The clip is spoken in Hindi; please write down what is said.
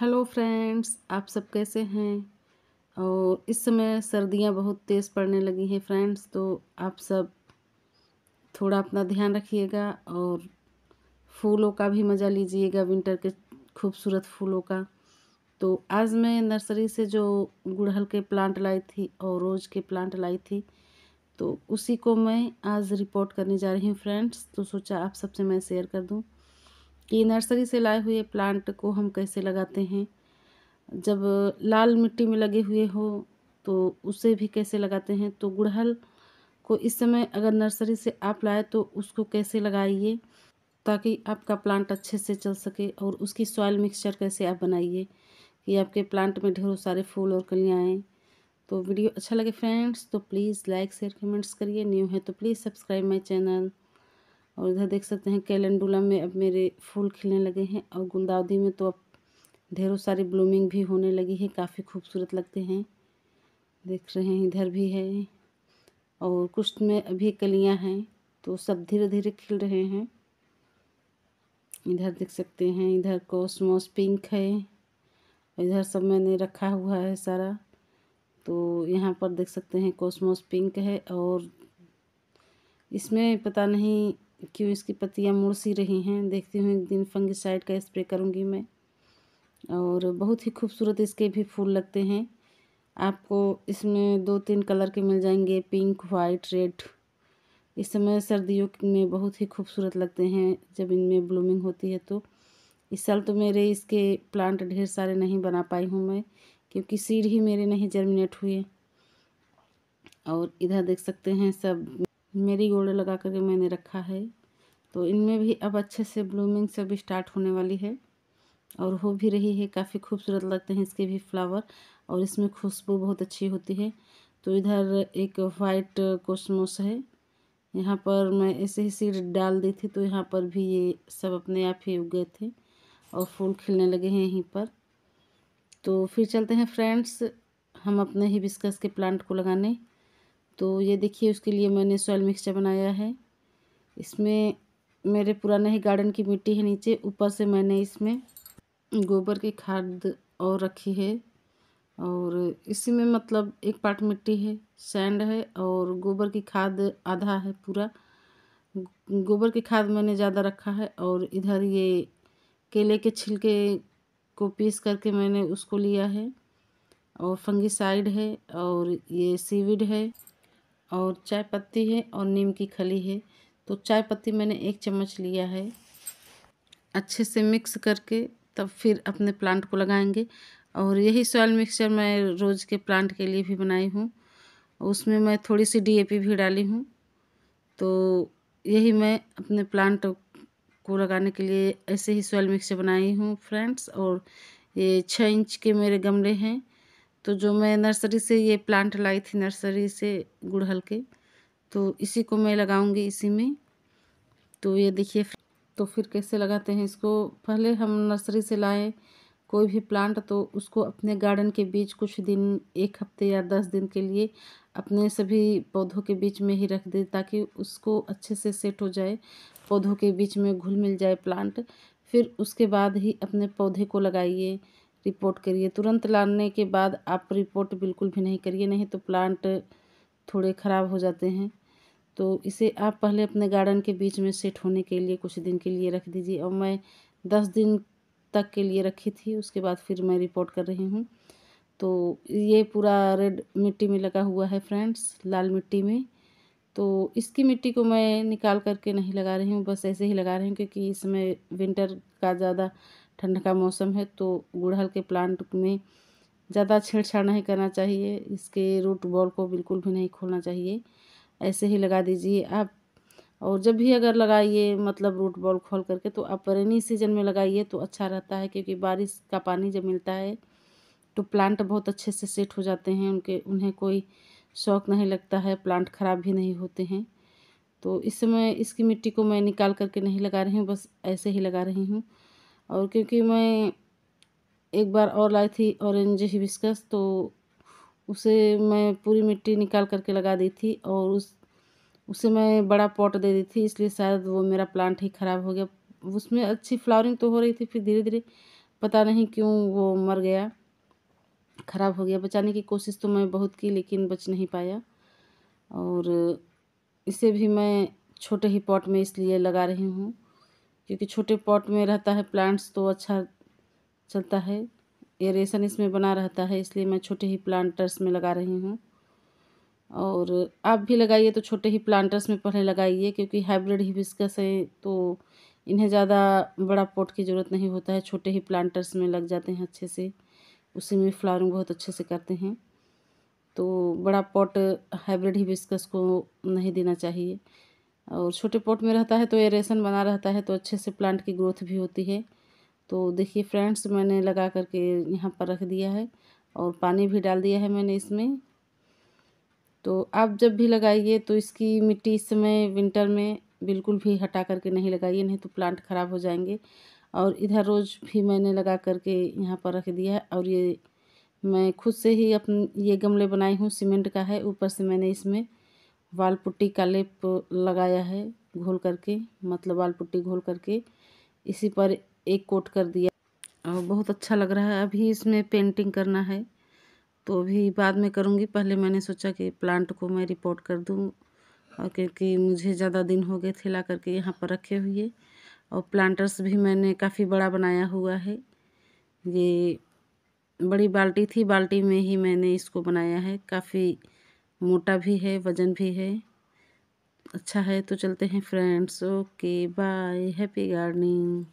हेलो फ्रेंड्स आप सब कैसे हैं और इस समय सर्दियां बहुत तेज़ पड़ने लगी हैं फ्रेंड्स तो आप सब थोड़ा अपना ध्यान रखिएगा और फूलों का भी मज़ा लीजिएगा विंटर के खूबसूरत फूलों का तो आज मैं नर्सरी से जो गुड़हल के प्लांट लाई थी और रोज़ के प्लांट लाई थी तो उसी को मैं आज रिपोर्ट करने जा रही हूँ फ्रेंड्स तो सोचा आप सबसे मैं शेयर कर दूँ कि नर्सरी से लाए हुए प्लांट को हम कैसे लगाते हैं जब लाल मिट्टी में लगे हुए हो तो उसे भी कैसे लगाते हैं तो गुड़हल को इस समय अगर नर्सरी से आप लाए तो उसको कैसे लगाइए ताकि आपका प्लांट अच्छे से चल सके और उसकी सॉइल मिक्सचर कैसे आप बनाइए कि आपके प्लांट में ढेरों सारे फूल और कलियाँ आएँ तो वीडियो अच्छा लगे फ्रेंड्स तो प्लीज़ लाइक शेयर कमेंट्स करिए न्यू है तो प्लीज़ सब्सक्राइब माई चैनल और उधर देख सकते हैं कैलेंडुला में अब मेरे फूल खिलने लगे हैं और गुलदाउदी में तो अब ढेरों सारी ब्लूमिंग भी होने लगी है काफ़ी खूबसूरत लगते हैं देख रहे हैं इधर भी है और कुछ में अभी कलियां हैं तो सब धीरे धीरे खिल रहे हैं इधर देख सकते हैं इधर कॉसमोस पिंक है इधर सब मैंने रखा हुआ है सारा तो यहाँ पर देख सकते हैं कॉसमोस पिंक है और इसमें पता नहीं क्यों इसकी पत्तियाँ मुड़ सी रही हैं देखती हूँ एक दिन फंगिसाइड का स्प्रे करूँगी मैं और बहुत ही खूबसूरत इसके भी फूल लगते हैं आपको इसमें दो तीन कलर के मिल जाएंगे पिंक वाइट रेड इस समय सर्दियों में बहुत ही खूबसूरत लगते हैं जब इनमें ब्लूमिंग होती है तो इस साल तो मेरे इसके प्लांट ढेर सारे नहीं बना पाई हूँ मैं क्योंकि सीड ही मेरे नहीं जर्मिनेट हुए और इधर देख सकते हैं सब मेरी गोल्ड लगा करके मैंने रखा है तो इनमें भी अब अच्छे से ब्लूमिंग सब स्टार्ट होने वाली है और हो भी रही है काफ़ी खूबसूरत लगते हैं इसके भी फ्लावर और इसमें खुशबू बहुत अच्छी होती है तो इधर एक वाइट कोसमोस है यहाँ पर मैं ऐसे ही सीड डाल दी थी तो यहाँ पर भी ये सब अपने आप ही उग गए थे और फूल खिलने लगे हैं यहीं पर तो फिर चलते हैं फ्रेंड्स हम अपने ही बिस्कस के प्लांट को लगाने तो ये देखिए उसके लिए मैंने सॉयल मिक्सचर बनाया है इसमें मेरे पुराने ही गार्डन की मिट्टी है नीचे ऊपर से मैंने इसमें गोबर की खाद और रखी है और इसी में मतलब एक पार्ट मिट्टी है सैंड है और गोबर की खाद आधा है पूरा गोबर की खाद मैंने ज़्यादा रखा है और इधर ये केले के छिलके को पीस करके मैंने उसको लिया है और फंगिसाइड है और ये सीविड है और चाय पत्ती है और नीम की खली है तो चाय पत्ती मैंने एक चम्मच लिया है अच्छे से मिक्स करके तब फिर अपने प्लांट को लगाएंगे और यही सॉयल मिक्सचर मैं रोज़ के प्लांट के लिए भी बनाई हूँ उसमें मैं थोड़ी सी डीएपी भी डाली हूँ तो यही मैं अपने प्लांट को लगाने के लिए ऐसे ही सॉयल मिक्सचर बनाई हूँ फ्रेंड्स और ये छः इंच के मेरे गमले हैं तो जो मैं नर्सरी से ये प्लांट लाई थी नर्सरी से गुड़हल के तो इसी को मैं लगाऊंगी इसी में तो ये देखिए तो फिर कैसे लगाते हैं इसको पहले हम नर्सरी से लाए कोई भी प्लांट तो उसको अपने गार्डन के बीच कुछ दिन एक हफ्ते या दस दिन के लिए अपने सभी पौधों के बीच में ही रख दें ताकि उसको अच्छे से सेट हो जाए पौधों के बीच में घुल मिल जाए प्लांट फिर उसके बाद ही अपने पौधे को लगाइए रिपोर्ट करिए तुरंत लाने के बाद आप रिपोर्ट बिल्कुल भी नहीं करिए नहीं तो प्लांट थोड़े ख़राब हो जाते हैं तो इसे आप पहले अपने गार्डन के बीच में सेट होने के लिए कुछ दिन के लिए रख दीजिए और मैं दस दिन तक के लिए रखी थी उसके बाद फिर मैं रिपोर्ट कर रही हूँ तो ये पूरा रेड मिट्टी में लगा हुआ है फ्रेंड्स लाल मिट्टी में तो इसकी मिट्टी को मैं निकाल करके नहीं लगा रही हूँ बस ऐसे ही लगा रही हूँ क्योंकि इसमें विंटर का ज़्यादा ठंड का मौसम है तो गुड़हल के प्लांट में ज़्यादा छेड़छाड़ नहीं करना चाहिए इसके रूट बॉल को बिल्कुल भी नहीं खोलना चाहिए ऐसे ही लगा दीजिए आप और जब भी अगर लगाइए मतलब रूट बॉल खोल करके तो आप रेनी सीजन में लगाइए तो अच्छा रहता है क्योंकि बारिश का पानी जब मिलता है तो प्लांट बहुत अच्छे से सेट हो जाते हैं उनके उन्हें कोई शौक नहीं लगता है प्लांट ख़राब भी नहीं होते हैं तो इस समय इसकी मिट्टी को मैं निकाल करके नहीं लगा रही हूँ बस ऐसे ही लगा रही हूँ और क्योंकि मैं एक बार और लाई थी ऑरेंज हिबिस्कस तो उसे मैं पूरी मिट्टी निकाल करके लगा दी थी और उस उसे मैं बड़ा पॉट दे दी थी इसलिए शायद वो मेरा प्लांट ही ख़राब हो गया उसमें अच्छी फ्लावरिंग तो हो रही थी फिर धीरे धीरे पता नहीं क्यों वो मर गया ख़राब हो गया बचाने की कोशिश तो मैं बहुत की लेकिन बच नहीं पाया और इसे भी मैं छोटे ही पॉट में इसलिए लगा रही हूँ क्योंकि छोटे पॉट में रहता है प्लांट्स तो अच्छा चलता है एरेसन इसमें बना रहता है इसलिए मैं छोटे ही प्लांटर्स में लगा रही हूँ और आप भी लगाइए तो छोटे ही प्लांटर्स में पहले लगाइए क्योंकि हाइब्रिड हिबिस्कस है तो इन्हें ज़्यादा बड़ा पॉट की ज़रूरत नहीं होता है छोटे ही प्लांटर्स में लग जाते हैं अच्छे से उसी में फ्लावरिंग बहुत अच्छे से करते हैं तो बड़ा पॉट हाइब्रिड हिबिस्कस को नहीं देना चाहिए और छोटे पॉट में रहता है तो एरेसन बना रहता है तो अच्छे से प्लांट की ग्रोथ भी होती है तो देखिए फ्रेंड्स मैंने लगा करके यहाँ पर रख दिया है और पानी भी डाल दिया है मैंने इसमें तो आप जब भी लगाइए तो इसकी मिट्टी इस समय विंटर में बिल्कुल भी हटा करके नहीं लगाइए नहीं तो प्लांट ख़राब हो जाएंगे और इधर रोज़ भी मैंने लगा करके यहाँ पर रख दिया है और ये मैं खुद से ही अपने ये गमले बनाई हूँ सीमेंट का है ऊपर से मैंने इसमें वाल पुट्टी का लेप लगाया है घोल करके मतलब वाल पुट्टी घोल करके इसी पर एक कोट कर दिया और बहुत अच्छा लग रहा है अभी इसमें पेंटिंग करना है तो अभी बाद में करूँगी पहले मैंने सोचा कि प्लांट को मैं रिपोर्ट कर दूँ और क्योंकि मुझे ज़्यादा दिन हो गए थे ला करके यहाँ पर रखे हुए और प्लांटर्स भी मैंने काफ़ी बड़ा बनाया हुआ है ये बड़ी बाल्टी थी बाल्टी में ही मैंने इसको बनाया है काफ़ी मोटा भी है वजन भी है अच्छा है तो चलते हैं friends okay bye happy gardening